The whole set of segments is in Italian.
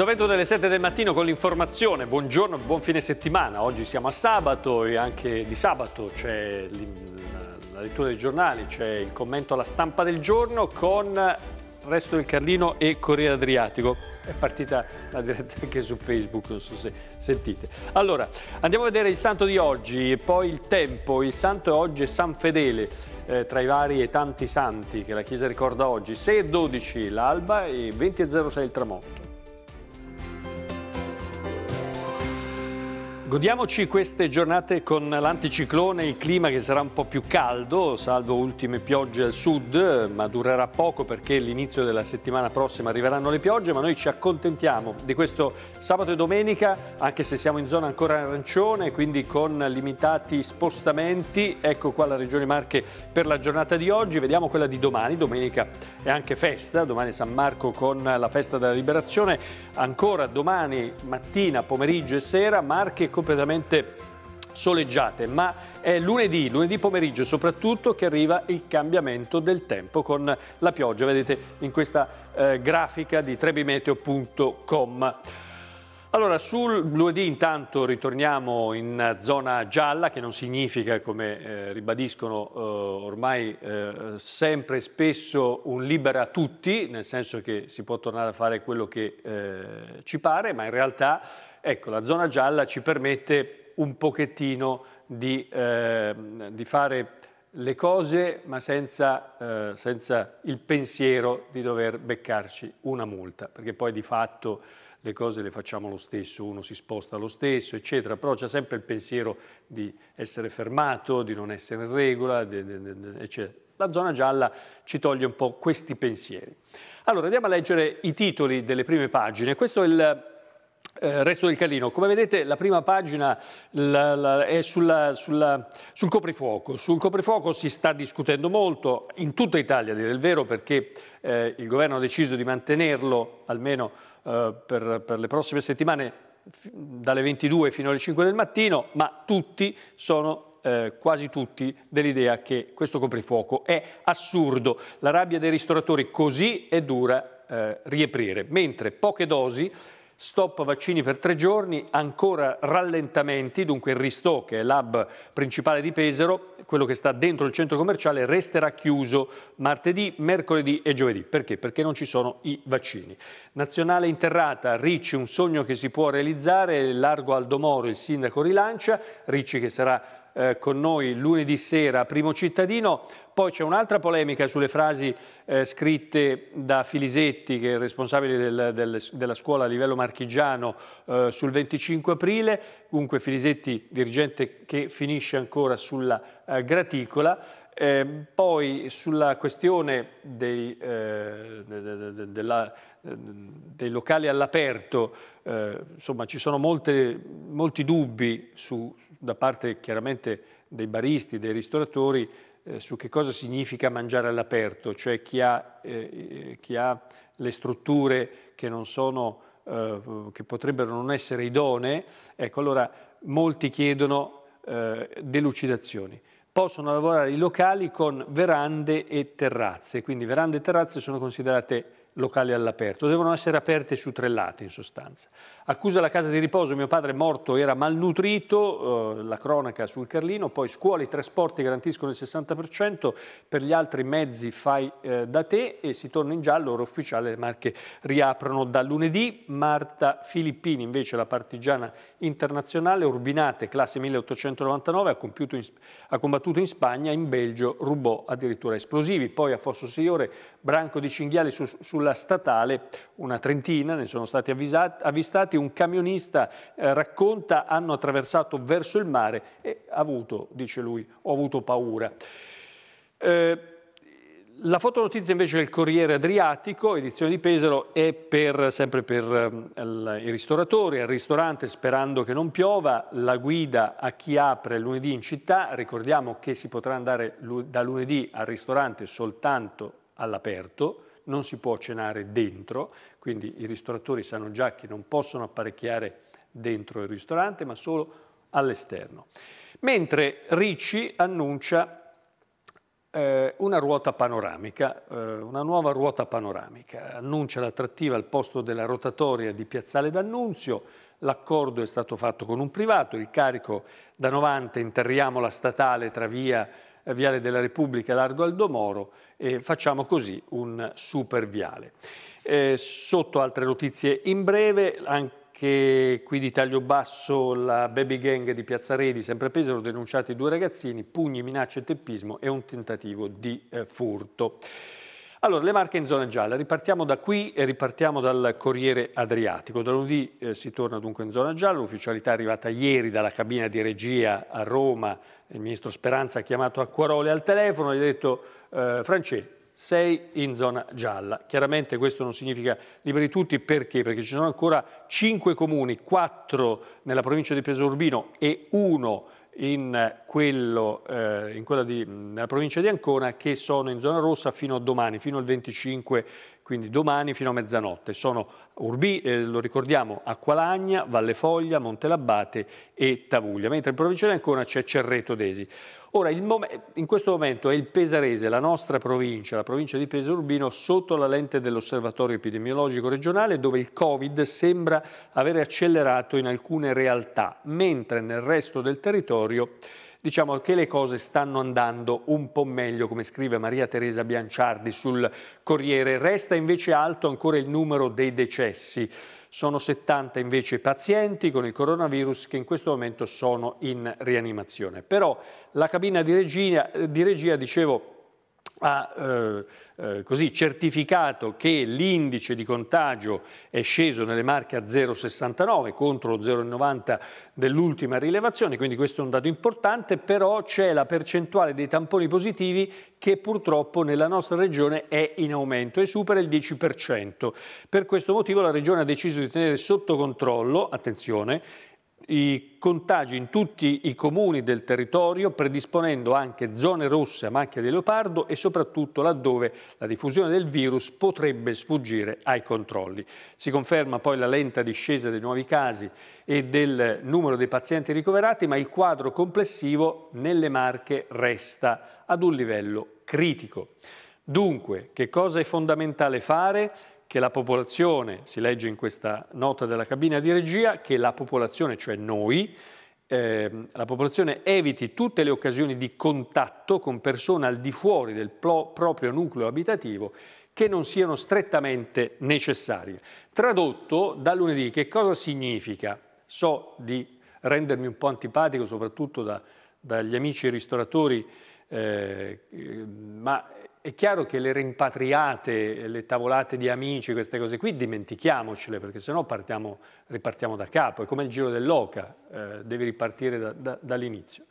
Appuntamento delle 7 del mattino con l'informazione. Buongiorno, buon fine settimana. Oggi siamo a sabato e anche di sabato c'è la lettura dei giornali, c'è il commento alla stampa del giorno con Resto del Carlino e Corriere Adriatico. È partita la diretta anche su Facebook, non so se sentite. Allora, andiamo a vedere il santo di oggi e poi il tempo. Il santo oggi è San Fedele. Eh, tra i vari e tanti santi che la Chiesa ricorda oggi, 6 e 12 l'alba e 20.06 il tramonto. Godiamoci queste giornate con l'anticiclone, il clima che sarà un po' più caldo, salvo ultime piogge al sud, ma durerà poco perché l'inizio della settimana prossima arriveranno le piogge, ma noi ci accontentiamo di questo sabato e domenica, anche se siamo in zona ancora arancione, quindi con limitati spostamenti. Ecco qua la Regione Marche per la giornata di oggi, vediamo quella di domani, domenica è anche festa, domani San Marco con la festa della liberazione, ancora domani mattina, pomeriggio e sera, Marche con completamente soleggiate, ma è lunedì, lunedì pomeriggio soprattutto che arriva il cambiamento del tempo con la pioggia, vedete in questa eh, grafica di trebimeteo.com. Allora, sul lunedì intanto ritorniamo in zona gialla, che non significa, come eh, ribadiscono eh, ormai eh, sempre e spesso, un libera a tutti, nel senso che si può tornare a fare quello che eh, ci pare, ma in realtà Ecco, la zona gialla ci permette un pochettino di, eh, di fare le cose ma senza, eh, senza, il pensiero di dover beccarci una multa, perché poi di fatto le cose le facciamo lo stesso, uno si sposta lo stesso, eccetera, però c'è sempre il pensiero di essere fermato, di non essere in regola, eccetera. La zona gialla ci toglie un po' questi pensieri. Allora, andiamo a leggere i titoli delle prime pagine. Questo è il eh, resto del Carlino, come vedete la prima pagina la, la, è sulla, sulla, sul coprifuoco, sul coprifuoco si sta discutendo molto in tutta Italia, a dire il vero, perché eh, il governo ha deciso di mantenerlo almeno eh, per, per le prossime settimane dalle 22 fino alle 5 del mattino, ma tutti sono eh, quasi tutti dell'idea che questo coprifuoco è assurdo. La rabbia dei ristoratori così è dura eh, riaprire, mentre poche dosi Stop vaccini per tre giorni, ancora rallentamenti, dunque il Ristò, che è l'hub principale di Pesaro, quello che sta dentro il centro commerciale, resterà chiuso martedì, mercoledì e giovedì. Perché? Perché non ci sono i vaccini. Nazionale interrata, Ricci, un sogno che si può realizzare, largo Aldomoro, il sindaco rilancia, Ricci che sarà eh, con noi lunedì sera, primo cittadino. Poi c'è un'altra polemica sulle frasi eh, scritte da Filisetti, che è responsabile del, del, della scuola a livello marchigiano, eh, sul 25 aprile. Comunque Filisetti, dirigente che finisce ancora sulla eh, graticola. Eh, poi sulla questione dei, eh, de, de, de, la, dei locali all'aperto, eh, insomma ci sono molte, molti dubbi su, da parte chiaramente dei baristi, dei ristoratori, eh, su che cosa significa mangiare all'aperto, cioè chi ha, eh, chi ha, le strutture che, non sono, eh, che potrebbero non essere idonee, ecco allora molti chiedono delucidazioni possono lavorare i locali con verande e terrazze, quindi verande e terrazze sono considerate locali all'aperto, devono essere aperte su tre lati in sostanza. Accusa la casa di riposo, mio padre morto era malnutrito, eh, la cronaca sul Carlino, poi scuole e trasporti garantiscono il 60%, per gli altri mezzi fai eh, da te e si torna in giallo, ora ufficiale le marche riaprono da lunedì, Marta Filippini invece la partigiana internazionale, Urbinate classe 1899, ha, compiuto in, ha combattuto in Spagna, in Belgio rubò addirittura esplosivi, poi a Fosso Signore branco di cinghiali su, sulla strada statale, una trentina, ne sono stati avvisati, avvistati, un camionista eh, racconta hanno attraversato verso il mare e ha avuto, dice lui, ho avuto paura. Eh, la fotonotizia invece del Corriere Adriatico, edizione di Pesaro, è per, sempre per eh, i ristoratori, al ristorante sperando che non piova, la guida a chi apre lunedì in città, ricordiamo che si potrà andare da lunedì al ristorante soltanto all'aperto, non si può cenare dentro, quindi i ristoratori sanno già che non possono apparecchiare dentro il ristorante, ma solo all'esterno. Mentre Ricci annuncia eh, una ruota panoramica, eh, una nuova ruota panoramica, annuncia l'attrattiva al posto della rotatoria di Piazzale d'Annunzio, l'accordo è stato fatto con un privato, il carico da 90 interriamo la statale tra via eh, viale della Repubblica largo Aldomoro e facciamo così un super viale. Eh, sotto altre notizie in breve, anche qui di taglio basso la baby gang di Piazza Redi, sempre Pesaro, denunciati due ragazzini, pugni, minacce, teppismo e un tentativo di eh, furto. Allora, le marche in zona gialla, ripartiamo da qui e ripartiamo dal Corriere Adriatico. Da lunedì eh, si torna dunque in zona gialla, l'ufficialità è arrivata ieri dalla cabina di regia a Roma, il ministro Speranza ha chiamato Acquaroli al telefono e gli ha detto eh, Francesco, sei in zona gialla. Chiaramente questo non significa liberi tutti perché? Perché ci sono ancora cinque comuni, quattro nella provincia di Pesorbino e uno in, quello, eh, in quella di, nella provincia di Ancona che sono in zona rossa fino a domani, fino al 25, quindi domani fino a mezzanotte. Sono Urbi, eh, lo ricordiamo, Acqualagna, Valle Foglia, Montelabate e Tavuglia, mentre in provincia di Ancona c'è Cerreto d'Esi. Ora, in questo momento è il Pesarese, la nostra provincia, la provincia di Pesaro Urbino, sotto la lente dell'osservatorio epidemiologico regionale, dove il Covid sembra avere accelerato in alcune realtà, mentre nel resto del territorio diciamo che le cose stanno andando un po' meglio, come scrive Maria Teresa Bianciardi sul Corriere. Resta invece alto ancora il numero dei decessi. Sono 70 invece i pazienti con il coronavirus che in questo momento sono in rianimazione. Però la cabina di regia, di regia dicevo, ha eh, eh, così certificato che l'indice di contagio è sceso nelle marche a 0,69 contro lo 0,90 dell'ultima rilevazione, quindi questo è un dato importante, però c'è la percentuale dei tamponi positivi che purtroppo nella nostra regione è in aumento e supera il 10%. Per questo motivo la regione ha deciso di tenere sotto controllo, attenzione, i contagi in tutti i comuni del territorio, predisponendo anche zone rosse a macchia di leopardo e soprattutto laddove la diffusione del virus potrebbe sfuggire ai controlli. Si conferma poi la lenta discesa dei nuovi casi e del numero dei pazienti ricoverati, ma il quadro complessivo nelle marche resta ad un livello critico. Dunque, che cosa è fondamentale fare? che la popolazione, si legge in questa nota della cabina di regia, che la popolazione, cioè noi, eh, la popolazione eviti tutte le occasioni di contatto con persone al di fuori del pro proprio nucleo abitativo che non siano strettamente necessarie. Tradotto da lunedì, che cosa significa? So di rendermi un po' antipatico, soprattutto da, dagli amici ristoratori, eh, ma è chiaro che le rimpatriate, le tavolate di amici, queste cose qui, dimentichiamocele, perché sennò partiamo, ripartiamo da capo. È come il giro dell'oca, eh, devi ripartire da, da, dall'inizio.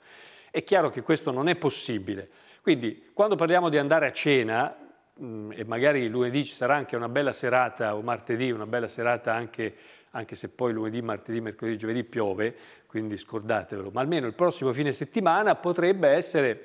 È chiaro che questo non è possibile. Quindi, quando parliamo di andare a cena, mh, mm, e magari lunedì ci sarà anche una bella serata, o martedì una bella serata anche, anche se poi lunedì, martedì, mercoledì, giovedì piove, quindi scordatevelo, ma almeno il prossimo fine settimana potrebbe essere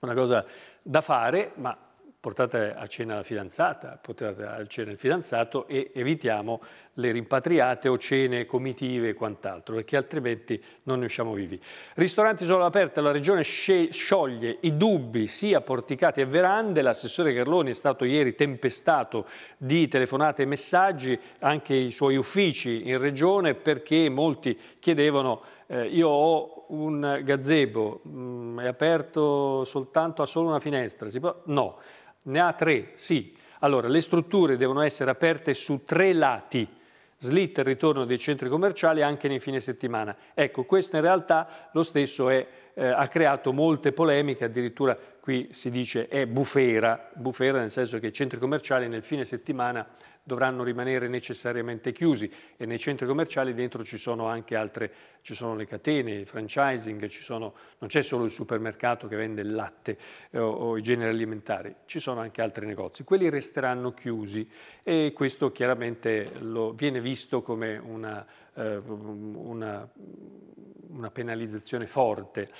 una cosa da fare, ma portate a cena la fidanzata, portate a cena il fidanzato e evitiamo le rimpatriate o cene comitive e quant'altro, perché altrimenti non ne usciamo vivi. Ristoranti sono aperti, la regione scioglie i dubbi sia porticati e verande, l'assessore Carloni è stato ieri tempestato di telefonate e messaggi, anche i suoi uffici in regione, perché molti chiedevano eh, io ho un gazebo, mh, mm, è aperto soltanto, a solo una finestra, no, ne ha tre, sì. Allora, le strutture devono essere aperte su tre lati, slitta il ritorno dei centri commerciali anche nei fine settimana. Ecco, questo in realtà lo stesso è, eh, ha creato molte polemiche, addirittura qui si dice è bufera, bufera nel senso che i centri commerciali nel fine settimana dovranno rimanere necessariamente chiusi e nei centri commerciali dentro ci sono anche altre, ci sono le catene, il franchising, sono, non c'è solo il supermercato che vende il latte eh, o i generi alimentari, ci sono anche altri negozi, quelli resteranno chiusi e questo chiaramente lo, viene visto come una eh, una, una penalizzazione forte.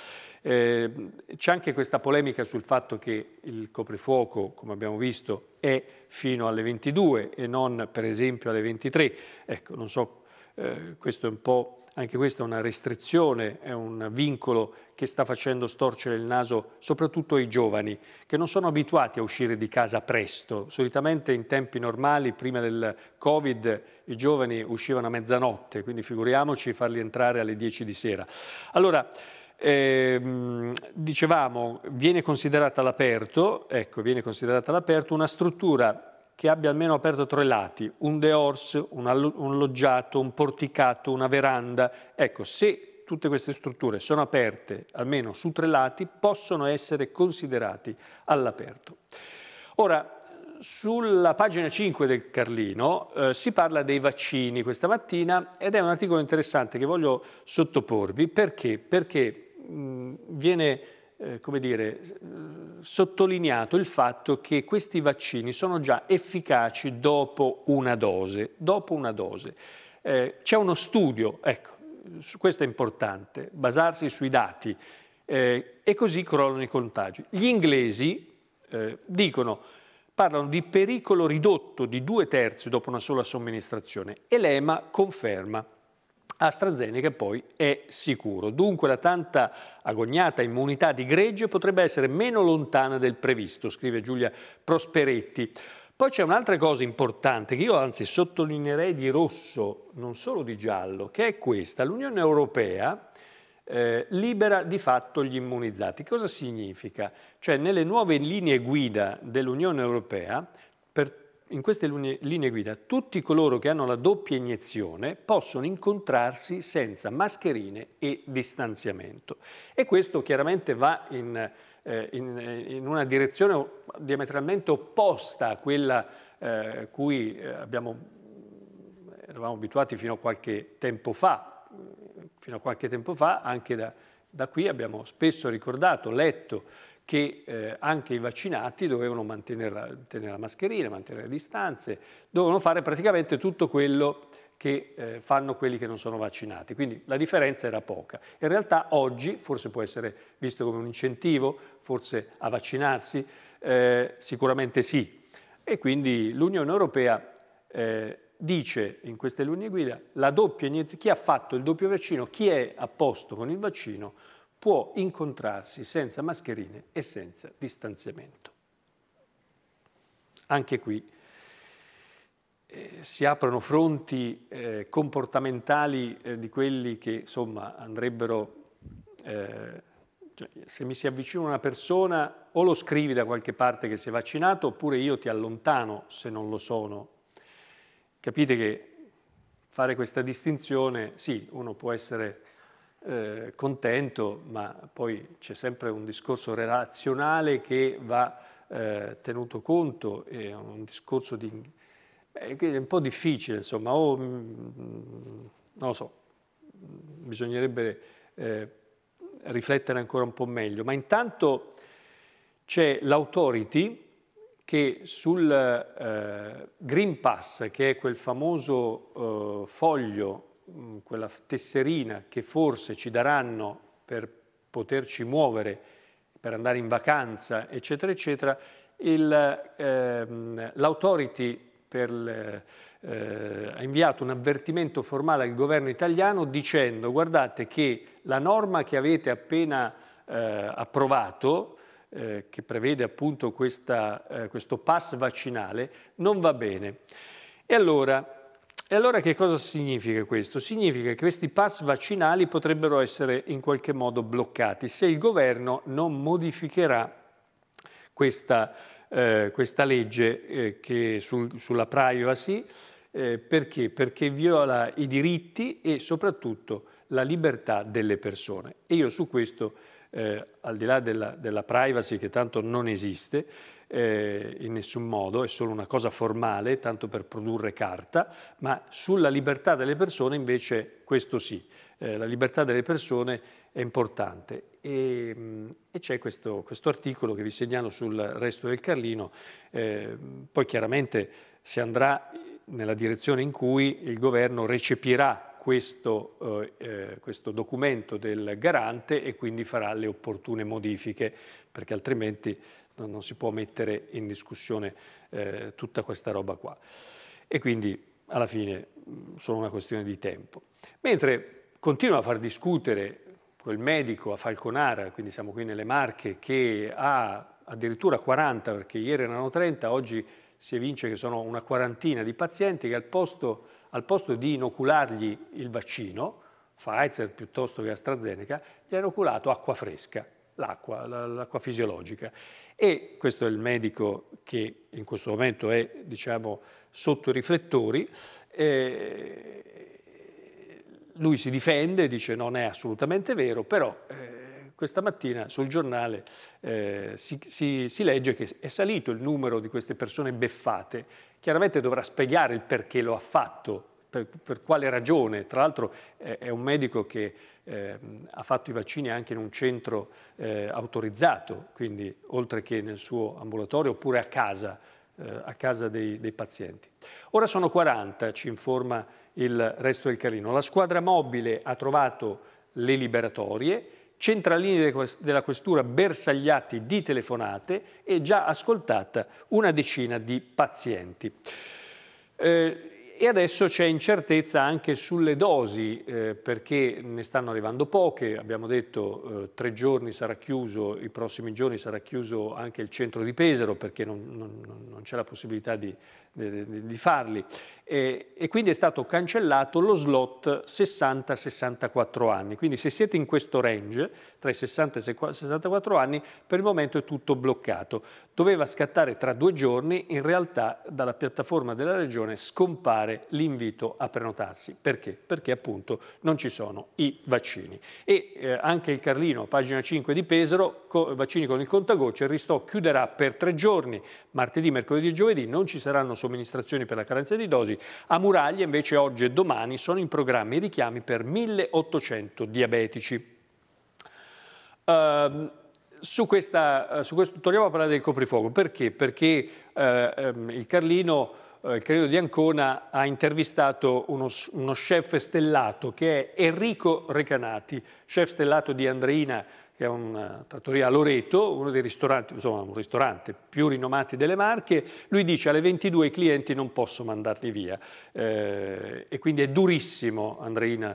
Eh, c'è anche questa polemica sul fatto che il coprifuoco, come abbiamo visto, è fino alle 22 e non per esempio alle 23. Ecco, non so, eh, questo è un po' Anche questa è una restrizione, è un vincolo che sta facendo storcere il naso soprattutto ai giovani che non sono abituati a uscire di casa presto. Solitamente in tempi normali, prima del Covid, i giovani uscivano a mezzanotte, quindi figuriamoci farli entrare alle 10 di sera. Allora, eh, dicevamo, viene considerata all'aperto, ecco, una struttura che abbia almeno aperto tre lati, un dehors, un, un loggiato, un porticato, una veranda. Ecco, se tutte queste strutture sono aperte almeno su tre lati, possono essere considerati all'aperto. Ora, sulla pagina 5 del Carlino eh, si parla dei vaccini questa mattina ed è un articolo interessante che voglio sottoporvi perché, perché mh, viene eh, come dire, sottolineato il fatto che questi vaccini sono già efficaci dopo una dose. Dopo una dose. Eh, c'è uno studio, ecco, questo è importante, basarsi sui dati, eh, e così crollano i contagi. Gli inglesi eh, dicono parlano di pericolo ridotto di due terzi dopo una sola somministrazione e l'EMA conferma AstraZeneca poi è sicuro. Dunque la tanta agognata immunità di gregge potrebbe essere meno lontana del previsto, scrive Giulia Prosperetti. Poi c'è un'altra cosa importante che io anzi sottolineerei di rosso, non solo di giallo, che è questa. L'Unione Europea eh, libera di fatto gli immunizzati. Cosa significa? Cioè nelle nuove linee guida dell'Unione Europea per in queste linee guida tutti coloro che hanno la doppia iniezione possono incontrarsi senza mascherine e distanziamento. E questo chiaramente va in, eh, in, eh, in una direzione diametralmente opposta a quella eh, cui eh, abbiamo, eravamo abituati fino a qualche tempo fa. Fino a qualche tempo fa, anche da, da qui abbiamo spesso ricordato, letto, che eh, anche i vaccinati dovevano mantenere la, la, mascherina, mantenere le distanze, dovevano fare praticamente tutto quello che eh, fanno quelli che non sono vaccinati. Quindi la differenza era poca. In realtà oggi, forse può essere visto come un incentivo, forse a vaccinarsi, eh, sicuramente sì. E quindi l'Unione Europea eh, dice in queste linee guida la doppia iniezione, chi ha fatto il doppio vaccino, chi è a posto con il vaccino, può incontrarsi senza mascherine e senza distanziamento. Anche qui eh, si aprono fronti eh, comportamentali eh, di quelli che insomma andrebbero, eh, cioè, se mi si avvicina una persona o lo scrivi da qualche parte che sei vaccinato oppure io ti allontano se non lo sono. Capite che fare questa distinzione, sì, uno può essere eh, contento, ma poi c'è sempre un discorso relazionale che va eh, tenuto conto, è un discorso di, eh, è un po' difficile, insomma, o, mm, non lo so, bisognerebbe eh, riflettere ancora un po' meglio, ma intanto c'è l'authority che sul eh, Green Pass, che è quel famoso eh, foglio Mm, quella tesserina che forse ci daranno per poterci muovere, per andare in vacanza, eccetera, eccetera, l'autority ehm, eh, ha inviato un avvertimento formale al governo italiano dicendo guardate che la norma che avete appena eh, approvato eh, che prevede appunto questa, eh, questo pass vaccinale non va bene. E allora e allora che cosa significa questo? Significa che questi pass vaccinali potrebbero essere in qualche modo bloccati se il governo non modificherà questa, eh, questa legge eh, sul, sulla privacy eh, perché? Perché viola i diritti e soprattutto la libertà delle persone. E io su questo, eh, al di là della, della privacy che tanto non esiste, eh, in nessun modo, è solo una cosa formale, tanto per produrre carta, ma sulla libertà delle persone invece questo sì, eh, la libertà delle persone è importante. E, mm, e c'è questo, questo, articolo che vi segnalo sul resto del Carlino, eh, poi chiaramente si andrà nella direzione in cui il governo recepirà questo, eh, eh, questo, documento del garante e quindi farà le opportune modifiche, perché altrimenti non si può mettere in discussione eh, tutta questa roba qua. E quindi alla fine solo una questione di tempo. Mentre continua a far discutere quel medico a Falconara, quindi siamo qui nelle Marche, che ha addirittura 40, perché ieri erano 30, oggi si evince che sono una quarantina di pazienti che al posto, al posto di inoculargli il vaccino, Pfizer piuttosto che AstraZeneca, gli ha inoculato acqua fresca l'acqua, l'acqua fisiologica. E questo è il medico che in questo momento è diciamo, sotto i riflettori. Eh, lui si difende, dice non è assolutamente vero, però eh, questa mattina sul giornale eh, si, si, si legge che è salito il numero di queste persone beffate. Chiaramente dovrà spiegare il perché lo ha fatto per, per, quale ragione. Tra l'altro è un medico che eh, ha fatto i vaccini anche in un centro eh, autorizzato, quindi oltre che nel suo ambulatorio oppure a casa, eh, a casa dei, dei, pazienti. Ora sono 40, ci informa il resto del Carlino. La squadra mobile ha trovato le liberatorie, centralini della questura bersagliati di telefonate e già ascoltata una decina di pazienti. Eh, e adesso c'è incertezza anche sulle dosi, eh, perché ne stanno arrivando poche, abbiamo detto eh, tre giorni sarà chiuso, i prossimi giorni sarà chiuso anche il centro di Pesaro, perché non, non, non c'è la possibilità di, di farli. E, e, quindi è stato cancellato lo slot 60-64 anni. Quindi se siete in questo range, tra i 60 e i 64 anni, per il momento è tutto bloccato. Doveva scattare tra due giorni, in realtà dalla piattaforma della Regione scompare l'invito a prenotarsi. Perché? Perché appunto non ci sono i vaccini. E eh, anche il Carlino, pagina 5 di Pesaro, co vaccini con il contagocce, il ristò chiuderà per tre giorni. Martedì, mercoledì e giovedì non ci saranno somministrazioni per la carenza di dosi, a Muraglia invece oggi e domani sono in programma i richiami per 1800 diabetici. Uh, su, questa, eh, su questo torniamo a parlare del coprifuoco. Perché? Perché eh, ehm, il, Carlino, eh, il Carlino, di Ancona ha intervistato uno, uno, chef stellato che è Enrico Recanati, chef stellato di Andreina che è una eh, trattoria a Loreto, uno dei ristoranti, insomma un ristorante più rinomati delle Marche, lui dice alle 22 i clienti non posso mandarli via eh, e quindi è durissimo Andreina,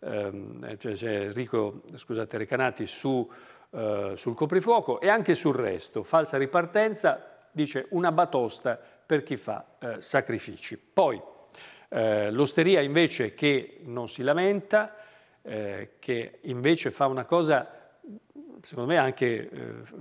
ehm, cioè, cioè Enrico, scusate, Recanati su, eh, sul coprifuoco e anche sul resto, falsa ripartenza, dice una batosta per chi fa eh, sacrifici. Poi eh, l'osteria invece che non si lamenta, eh, che invece fa una cosa secondo me anche eh,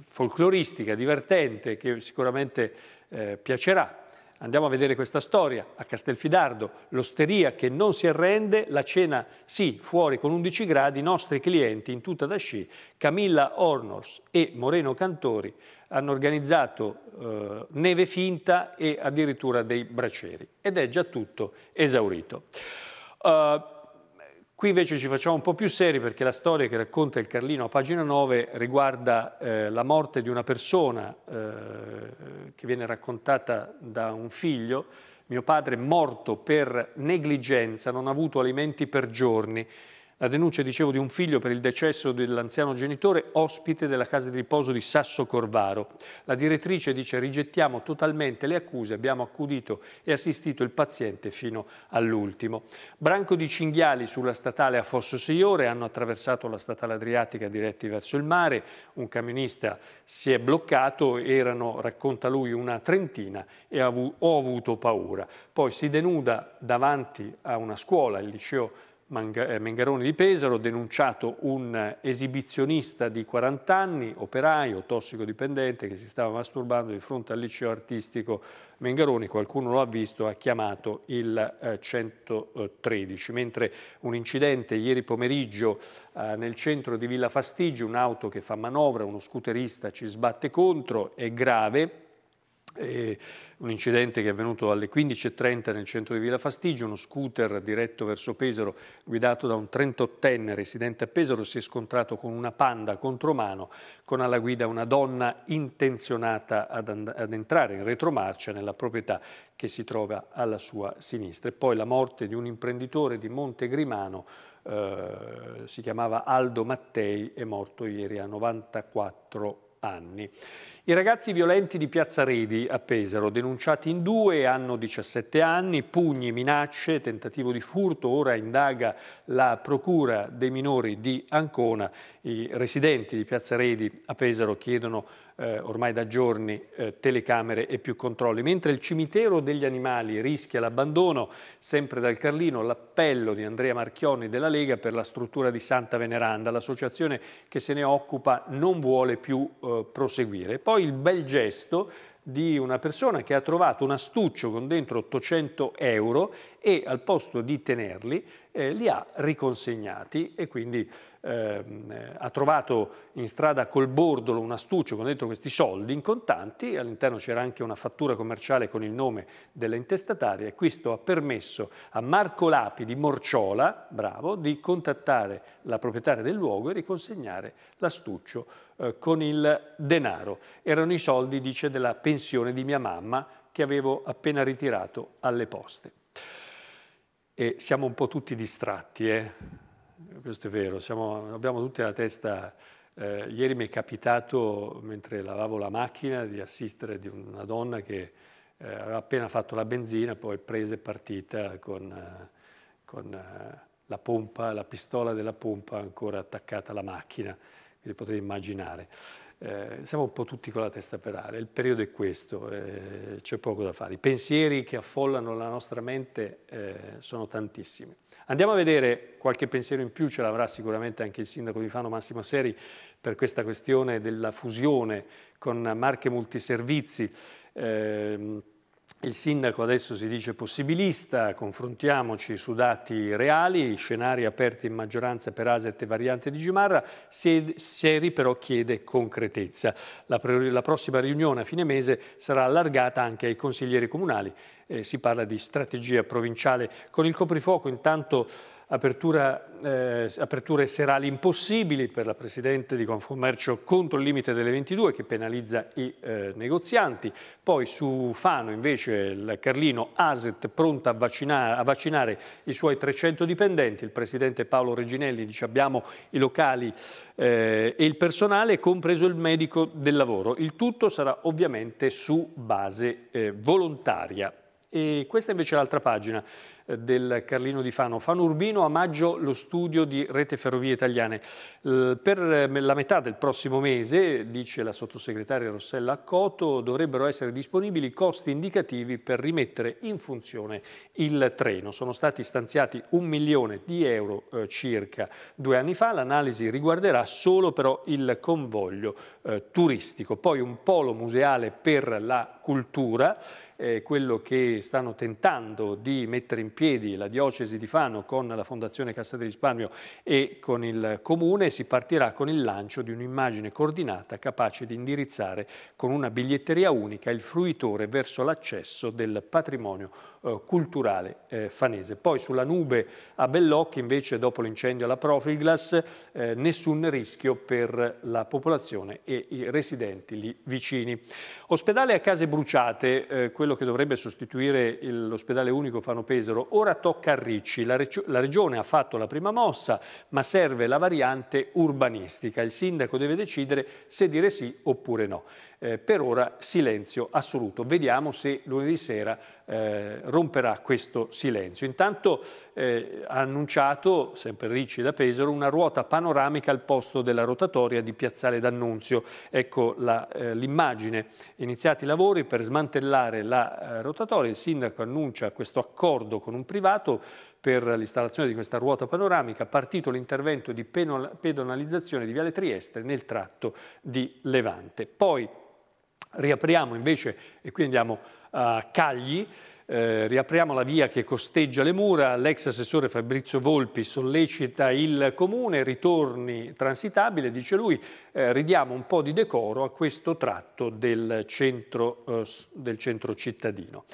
folcloristica, divertente, che sicuramente eh, piacerà. Andiamo a vedere questa storia a Castelfidardo, l'osteria che non si arrende, la cena sì, fuori con 11 gradi, i nostri clienti in tutta da sci, Camilla Ornos e Moreno Cantori hanno organizzato eh, neve finta e addirittura dei braceri ed è già tutto esaurito. Uh, Qui invece ci facciamo un po' più seri perché la storia che racconta il Carlino a pagina 9 riguarda eh, la morte di una persona eh, che viene raccontata da un figlio. Mio padre morto per negligenza, non ha avuto alimenti per giorni la denuncia, dicevo, di un figlio per il decesso dell'anziano genitore ospite della casa di riposo di Sasso Corvaro. La direttrice dice rigettiamo totalmente le accuse, abbiamo accudito e assistito il paziente fino all'ultimo. Branco di cinghiali sulla statale a Fosso Signore hanno attraversato la statale adriatica diretti verso il mare, un camionista si è bloccato, erano, racconta lui, una trentina e ho avuto paura. Poi si denuda davanti a una scuola, il liceo eh, Mengaroni di Pesaro, denunciato un esibizionista di 40 anni, operaio, tossicodipendente, che si stava masturbando di fronte al liceo artistico Mengaroni, qualcuno lo ha visto, ha chiamato il 113. Eh, Mentre un incidente ieri pomeriggio eh, nel centro di Villa Fastigi, un'auto che fa manovra, uno scooterista ci sbatte contro, è grave, un incidente che è avvenuto alle 15.30 nel centro di Villa Fastigio, uno scooter diretto verso Pesaro guidato da un 38enne residente a Pesaro si è scontrato con una panda contromano con alla guida una donna intenzionata ad, ad entrare in retromarcia nella proprietà che si trova alla sua sinistra. E poi la morte di un imprenditore di Montegrimano eh, si chiamava Aldo Mattei, è morto ieri a 94 anni. I ragazzi violenti di Piazza Redi a Pesaro, denunciati in due, hanno 17 anni, pugni, minacce, tentativo di furto, ora indaga la Procura dei minori di Ancona. I residenti di Piazza Redi a Pesaro chiedono eh, ormai da giorni eh, telecamere e più controlli. Mentre il cimitero degli animali rischia l'abbandono, sempre dal Carlino, l'appello di Andrea Marchioni della Lega per la struttura di Santa Veneranda. L'associazione che se ne occupa non vuole più eh, proseguire. Poi ricordò il bel gesto di una persona che ha trovato un astuccio con dentro 800 euro e al posto di tenerli eh, li ha riconsegnati e quindi ehm, ha trovato in strada col bordolo un astuccio con dentro questi soldi in contanti, all'interno c'era anche una fattura commerciale con il nome dell'intestataria e questo ha permesso a Marco Lapi di Morciola, bravo, di contattare la proprietaria del luogo e riconsegnare l'astuccio eh, con il denaro. Erano i soldi, dice, della pensione di mia mamma che avevo appena ritirato alle poste. E siamo un po' tutti distratti, eh? questo è vero, siamo, abbiamo tutti la testa... Eh, ieri mi è capitato, mentre lavavo la macchina, di assistere di una donna che eh, aveva appena fatto la benzina, poi prese partita con, eh, con eh, la pompa, la pistola della pompa ancora attaccata alla macchina, quindi potete immaginare eh, siamo un po' tutti con la testa per aria, il periodo è questo, eh, c'è poco da fare. I pensieri che affollano la nostra mente eh, sono tantissimi. Andiamo a vedere qualche pensiero in più, ce l'avrà sicuramente anche il sindaco di Fano Massimo Seri per questa questione della fusione con marche multiservizi. Ehm, il sindaco adesso si dice possibilista, confrontiamoci su dati reali, scenari aperti in maggioranza per Aset e variante di Gimarra, Sieri però chiede concretezza. La, la, prossima riunione a fine mese sarà allargata anche ai consiglieri comunali, eh, si parla di strategia provinciale. Con il coprifuoco intanto Apertura, eh, aperture serali impossibili per la Presidente di Confcommercio contro il limite delle 22 che penalizza i eh, negozianti. Poi su Fano invece il Carlino Aset pronta a vaccinare, a vaccinare, i suoi 300 dipendenti. Il Presidente Paolo Reginelli dice abbiamo i locali eh, e il personale, compreso il medico del lavoro. Il tutto sarà ovviamente su base eh, volontaria. E questa invece è l'altra pagina del Carlino di Fano. Fano Urbino a maggio lo studio di Rete Ferrovie Italiane. Per eh, la metà del prossimo mese, dice la sottosegretaria Rossella Accoto, dovrebbero essere disponibili costi indicativi per rimettere in funzione il treno. Sono stati stanziati un milione di euro eh, circa due anni fa. L'analisi riguarderà solo però il convoglio eh, turistico. Poi un polo museale per la cultura eh, quello che stanno tentando di mettere in piedi la diocesi di Fano con la Fondazione Cassa del Risparmio e con il Comune, si partirà con il lancio di un'immagine coordinata capace di indirizzare con una biglietteria unica il fruitore verso l'accesso del patrimonio eh, culturale eh, fanese. Poi sulla nube a Bellocchi invece dopo l'incendio alla Profilglass eh, nessun rischio per la popolazione e i residenti lì vicini. Ospedale a case bruciate, eh, quello che dovrebbe sostituire l'ospedale unico Fano Pesaro, ora tocca a Ricci. La, la regione ha fatto la prima mossa, ma serve la variante urbanistica. Il sindaco deve decidere se dire sì oppure no. Eh, per ora silenzio assoluto. Vediamo se lunedì sera eh, romperà questo silenzio. Intanto eh, ha annunciato, sempre Ricci da Pesaro, una ruota panoramica al posto della rotatoria di Piazzale d'Annunzio. Ecco eh, l'immagine. Eh, Iniziati i lavori per smantellare la eh, rotatoria, il sindaco annuncia questo accordo con un privato per l'installazione di questa ruota panoramica, partito l'intervento di pedonalizzazione di Viale Trieste nel tratto di Levante. Poi riapriamo invece, e qui andiamo a Cagli. Eh, riapriamo la via che costeggia le mura, l'ex assessore Fabrizio Volpi sollecita il comune, ritorni transitabile, dice lui, eh, ridiamo un po' di decoro a questo tratto del centro, eh, del centro cittadino.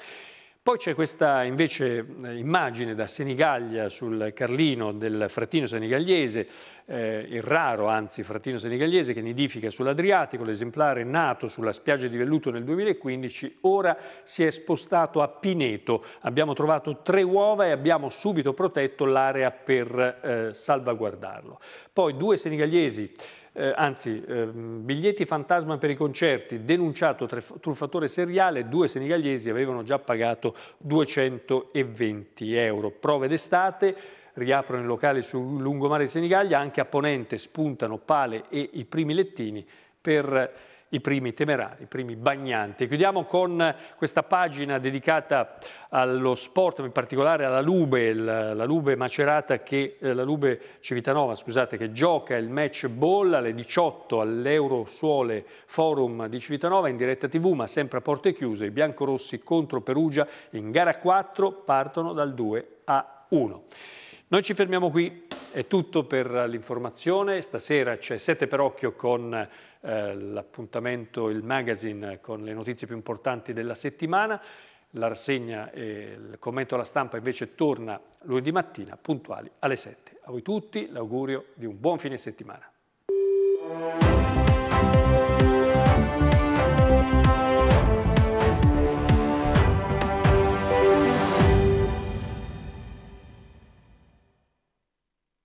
Poi c'è questa invece eh, immagine da Senigallia sul Carlino del frattino senigallese, eh, il raro anzi frattino senigallese che nidifica sull'Adriatico, l'esemplare nato sulla spiaggia di Velluto nel 2015, ora si è spostato a Pineto. Abbiamo trovato tre uova e abbiamo subito protetto l'area per eh, salvaguardarlo. Poi due senigallesi eh, anzi, eh, biglietti fantasma per i concerti, denunciato truffatore seriale, due senegalesi avevano già pagato 220 euro. Prove d'estate, riaprono i locali sul lungomare di Senigallia, anche a Ponente spuntano pale e i primi lettini per i primi temerari, i primi bagnanti. chiudiamo con questa pagina dedicata allo sport, in particolare alla Lube, la Lube Macerata, che, eh, la Lube Civitanova, scusate, che gioca il match ball alle 18 all'Eurosuole Forum di Civitanova in diretta tv, ma sempre a porte chiuse, i biancorossi contro Perugia in gara 4 partono dal 2 a 1. Noi ci fermiamo qui, è tutto per l'informazione, stasera c'è 7 per occhio con eh, l'appuntamento, il magazine con le notizie più importanti della settimana. La rassegna e il commento alla stampa invece torna lunedì mattina puntuali alle 7. A voi tutti l'augurio di un buon fine settimana.